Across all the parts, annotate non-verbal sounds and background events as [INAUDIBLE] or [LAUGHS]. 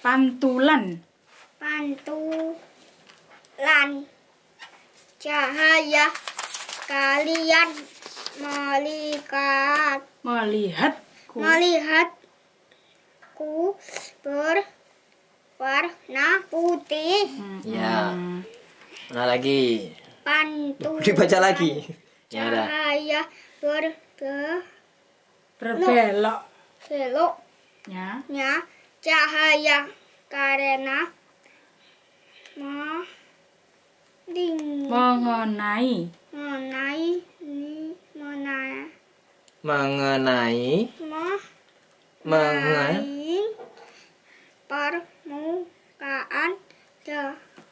Pantulan. Pantulan. Cahaya kalian melihat. Melihat. Melihatku berwarna putih. Hmm. Ya. nah lagi? Pantulan. Dibaca lagi. Ya Cahaya ber, ber berbelok. Belok. Ya. Ya cahaya karena mengenai mengenai mengenai mengenai mengenai permukaan ya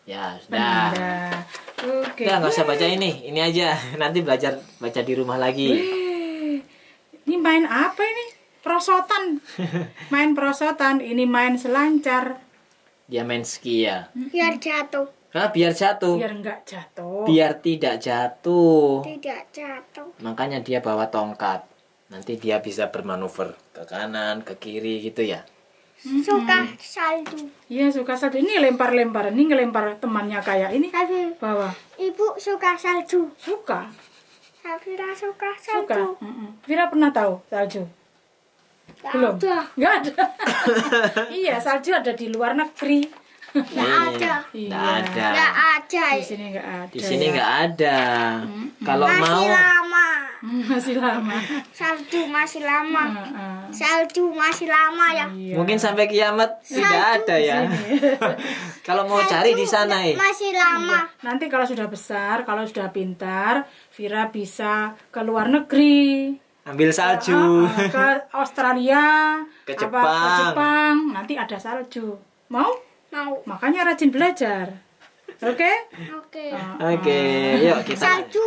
ya sudah Oke. Okay. nggak usah baca ini, ini aja. [LAUGHS] Nanti belajar baca di rumah lagi. Ini main apa ini? prosotan [LAUGHS] main prosotan ini main selancar dia main ski ya biar jatuh Hah, biar jatuh. Biar enggak jatuh. Biar tidak jatuh. Tidak jatuh. Makanya dia bawa tongkat. Nanti dia bisa bermanuver ke kanan, ke kiri gitu ya. Hmm. Suka salju. Iya, suka salju. Ini lempar-lemparan, ini ngelempar temannya kayak ini. Kasih. bawa. Ibu suka salju. Suka. Vira suka salju. Suka. Mm -mm. Vira pernah tahu salju? Gak belum ada. nggak ada [LAUGHS] iya salju ada di luar negeri nggak hmm. ada iya. nggak ada nggak ada di sini nggak ada di sini nggak ada hmm. kalau masih mau lama hmm, masih lama salju masih lama ah, ah. salju masih lama ya iya. mungkin sampai kiamat tidak ada ya [LAUGHS] kalau mau salju cari di sana ya masih lama iya. nanti kalau sudah besar kalau sudah pintar Vira bisa ke luar negeri ambil salju ah, ah, ah, ke, Australia ke Jepang. Apa, ke Jepang nanti ada salju mau mau makanya rajin belajar oke oke oke yuk kita salju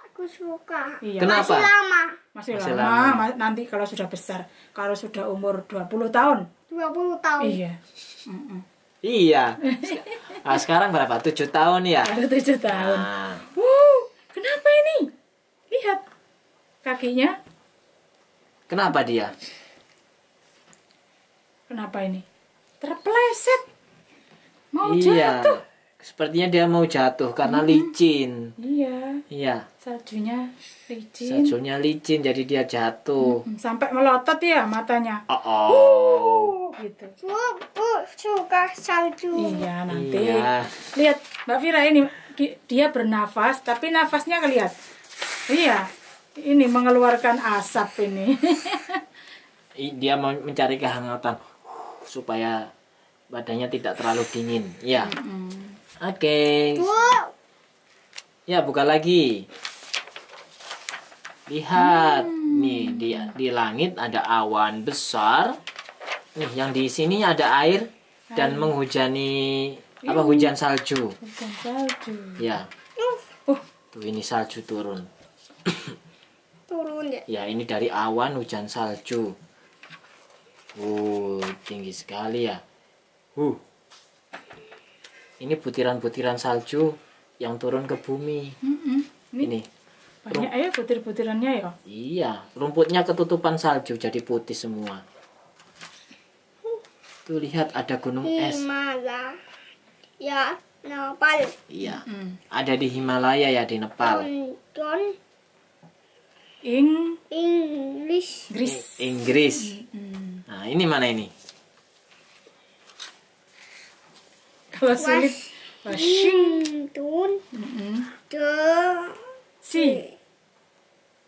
aku suka iya. kenapa masih lama masih, masih lama. lama nanti kalau sudah besar kalau sudah umur 20 tahun 20 tahun iya mm -mm. Iya. nah, [LAUGHS] sekarang berapa? 7 tahun ya? Baru 7 tahun. Nah. Wow, kenapa ini? Lihat kakinya Kenapa dia? Kenapa ini? Terpeleset. Mau iya. jatuh. Sepertinya dia mau jatuh karena hmm. licin. Iya. Iya. Saljunya licin. Saljunya licin jadi dia jatuh. Hmm. Sampai melotot ya matanya. Oh. -oh. gitu. Bu suka salju. Iya nanti. Iya. Lihat Mbak Vira ini dia bernafas tapi nafasnya kelihatan. Iya ini mengeluarkan asap ini. [LAUGHS] Dia mencari kehangatan supaya badannya tidak terlalu dingin. Ya. Mm -hmm. Oke. Okay. Ya, buka lagi. Lihat hmm. nih di di langit ada awan besar. Nih yang di sini ada air dan menghujani apa hujan salju. Hujan salju. Ya. Uh. Tuh ini salju turun turun ya ya ini dari awan hujan salju uh tinggi sekali ya uh ini butiran-butiran salju yang turun ke bumi mm -hmm. ini, banyak ya butir-butirannya ya iya rumputnya ketutupan salju jadi putih semua tuh lihat ada gunung Himalaya. es ya Nepal iya mm. ada di Himalaya ya di Nepal Ing Inggris. Inggris. Inggris. Nah, ini mana ini? [LAUGHS] Kalau sulit Washington. Mm C.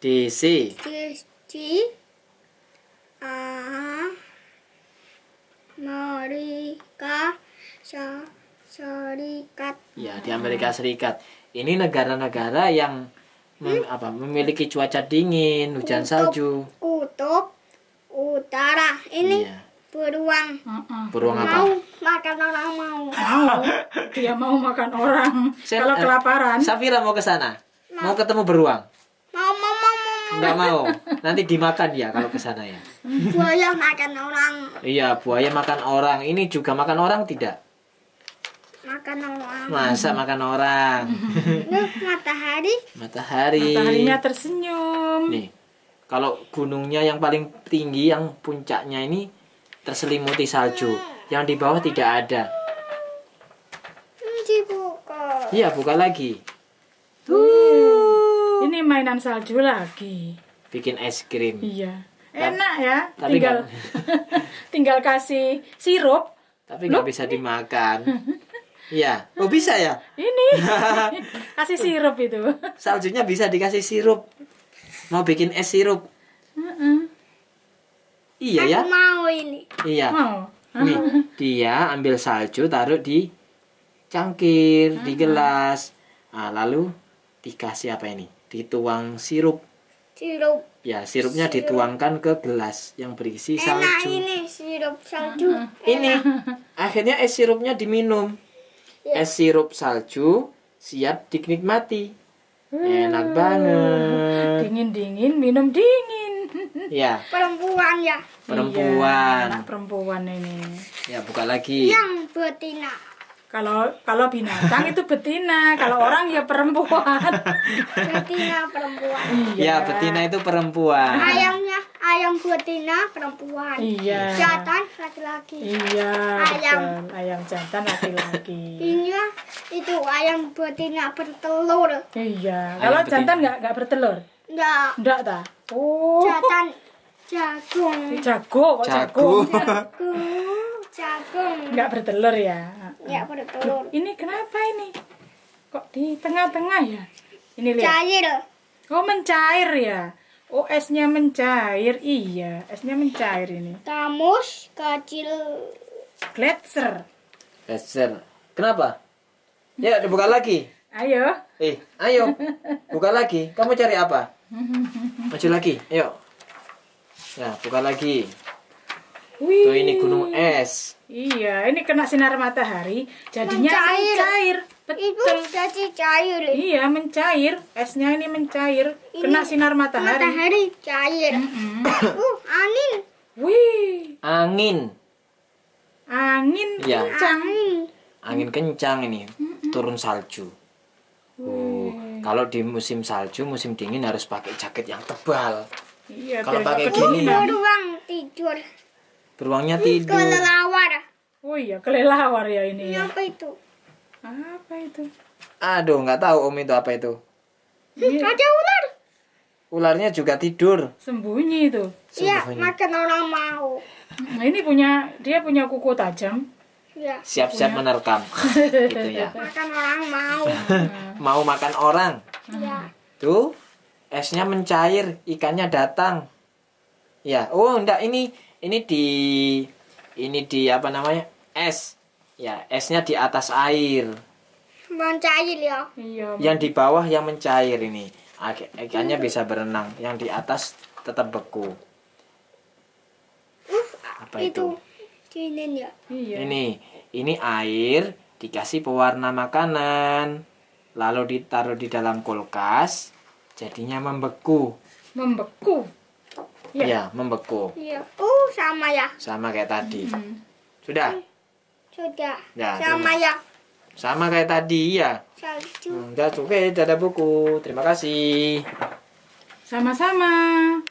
D C. DC. DC. Amerika Serikat. Ya, di Amerika Serikat. Ini negara-negara yang mem hmm? apa memiliki cuaca dingin hujan kutub, salju kutub utara ini iya. beruang uh -uh. beruang apa mau makan orang mau dia mau makan orang kalau eh, kelaparan Safira mau ke sana mau. mau ketemu beruang mau mau mau mau, nggak mau nanti dimakan ya kalau ke sana ya buaya makan orang iya buaya makan orang ini juga makan orang tidak makan orang masa makan orang Nuh, [LAUGHS] matahari matahari mataharinya tersenyum nih kalau gunungnya yang paling tinggi yang puncaknya ini terselimuti salju yang di bawah tidak ada dibuka iya buka lagi tuh ini mainan salju lagi bikin es krim iya enak ya tapi tinggal gak... [LAUGHS] tinggal kasih sirup tapi nggak bisa dimakan [LAUGHS] Iya. Oh bisa ya? Ini. [LAUGHS] Kasih sirup itu. Saljunya bisa dikasih sirup. Mau bikin es sirup. Iya ya? mau ini. Iya. Mau. Nih, dia ambil salju taruh di cangkir, di gelas. Nah, lalu dikasih apa ini? Dituang sirup. Sirup. Ya, sirupnya sirup. dituangkan ke gelas yang berisi salju. Enak ini sirup salju. Enak. Ini akhirnya es sirupnya diminum. Ya. es sirup salju siap dinikmati. Hmm. Enak banget. Dingin-dingin minum dingin. [LAUGHS] Ya. Perempuan ya. Perempuan. Iya, perempuan ini. Ya, buka lagi. Yang betina. Kalau kalau binatang itu betina, kalau [LAUGHS] orang ya perempuan. Betina perempuan. Iya, ya, betina itu perempuan. Ayamnya ayam betina perempuan. Iya. Jantan laki-laki. Iya. Ayam betul. ayam jantan laki-laki. Iya, itu ayam betina bertelur. Iya. kalau jantan nggak nggak bertelur? Nggak. Nggak ta? Oh. Jantan jagung. Jago kok jago. Jagung. Jagung. Nggak bertelur ya? Ya, pada Loh, ini kenapa ini? Kok di tengah-tengah ya? Ini lihat. Cair. Oh, mencair ya. Oh, esnya mencair. Iya, esnya mencair ini. Kamus kecil gletser. Gletser. Kenapa? Ya, dibuka lagi. Ayo. Eh, ayo. Buka lagi. Kamu cari apa? [LAUGHS] Maju lagi. Ayo. Ya, buka lagi. Wih. Tuh ini gunung es. Iya, ini kena sinar matahari, jadinya mencair. mencair. Betul. Itu jadi cair. Iya, mencair. Esnya ini mencair. Ini kena sinar matahari. Matahari cair. Mm uh, angin. Wih. Angin. Angin ya. kencang. Angin. kencang ini. Turun salju. Uh, kalau di musim salju, musim dingin harus pakai jaket yang tebal. Iya, kalau pakai gini. Ruang tidur. Beruangnya tidur. Kelelawar. Oh iya, kelelawar ya ini. ini ya. Apa itu? Apa itu? Aduh, nggak tahu Om itu apa itu. Hmm, ada ular. Ularnya juga tidur. Sembunyi itu. Iya, makan orang mau. Nah, ini punya dia punya kuku tajam. Iya. Siap-siap punya. menerkam. [LAUGHS] gitu ya. Makan orang mau. [LAUGHS] mau makan orang. Iya. Tuh, esnya mencair, ikannya datang. Ya, oh enggak ini ini di ini di apa namanya es ya esnya di atas air mencair ya iya, yang di bawah yang mencair ini ikannya bisa berenang yang di atas tetap beku apa itu, itu? ini ya iya. ini ini air dikasih pewarna makanan lalu ditaruh di dalam kulkas jadinya membeku membeku Iya, ya, membeku. Iya. Oh, sama ya. Sama kayak tadi. Hmm. Sudah? Sudah. Ya, sama terima. ya. Sama kayak tadi, iya. hmm, ya. Salju. Hmm, oke, okay, dadah buku. Terima kasih. Sama-sama.